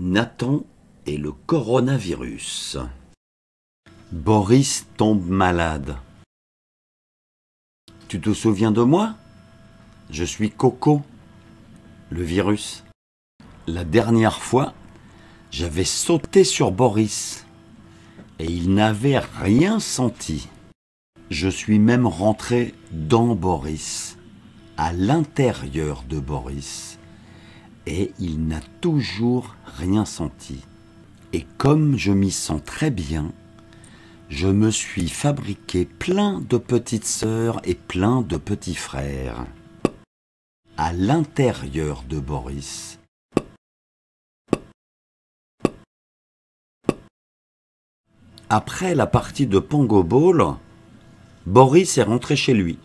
Nathan et le coronavirus. Boris tombe malade. Tu te souviens de moi Je suis Coco, le virus. La dernière fois, j'avais sauté sur Boris et il n'avait rien senti. Je suis même rentré dans Boris, à l'intérieur de Boris et il n'a toujours rien senti. Et comme je m'y sens très bien, je me suis fabriqué plein de petites sœurs et plein de petits frères. À l'intérieur de Boris. Après la partie de Pongo Ball, Boris est rentré chez lui.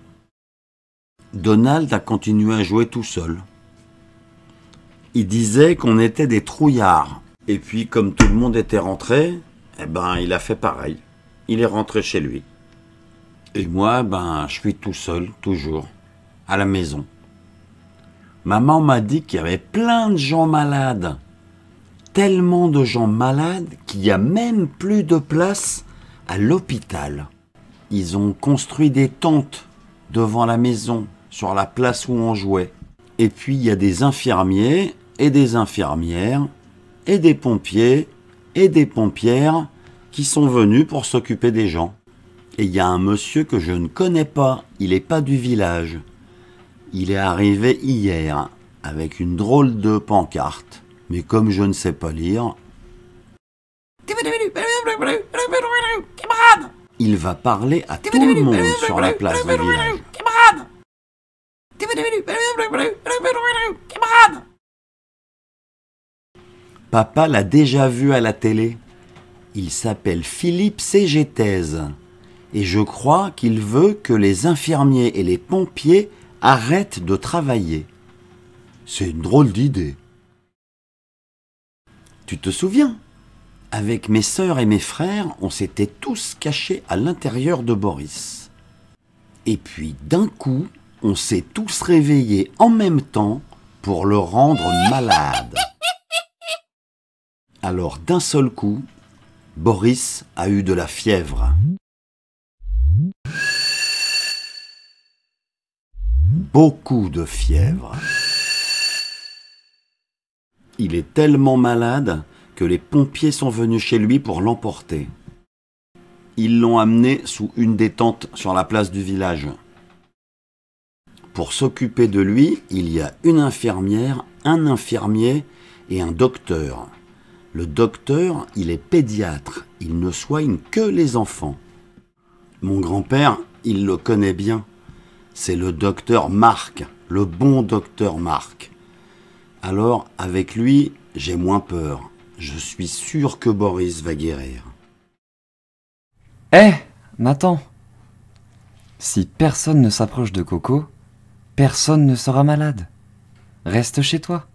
Donald a continué à jouer tout seul il disait qu'on était des trouillards. Et puis, comme tout le monde était rentré, eh ben, il a fait pareil. Il est rentré chez lui. Et moi, ben, je suis tout seul, toujours, à la maison. Maman m'a dit qu'il y avait plein de gens malades. Tellement de gens malades qu'il n'y a même plus de place à l'hôpital. Ils ont construit des tentes devant la maison, sur la place où on jouait. Et puis il y a des infirmiers et des infirmières et des pompiers et des pompières qui sont venus pour s'occuper des gens. Et il y a un monsieur que je ne connais pas, il n'est pas du village. Il est arrivé hier avec une drôle de pancarte, mais comme je ne sais pas lire... Il va parler à tout le monde sur la place Papa l'a déjà vu à la télé. Il s'appelle Philippe Ségétez. Et je crois qu'il veut que les infirmiers et les pompiers arrêtent de travailler. C'est une drôle d'idée. Tu te souviens Avec mes sœurs et mes frères, on s'était tous cachés à l'intérieur de Boris. Et puis d'un coup, on s'est tous réveillés en même temps pour le rendre malade. Alors d'un seul coup, Boris a eu de la fièvre. Beaucoup de fièvre. Il est tellement malade que les pompiers sont venus chez lui pour l'emporter. Ils l'ont amené sous une des tentes sur la place du village. Pour s'occuper de lui, il y a une infirmière, un infirmier et un docteur. Le docteur, il est pédiatre, il ne soigne que les enfants. Mon grand-père, il le connaît bien. C'est le docteur Marc, le bon docteur Marc. Alors, avec lui, j'ai moins peur. Je suis sûr que Boris va guérir. Eh, Nathan Si personne ne s'approche de Coco, personne ne sera malade. Reste chez toi.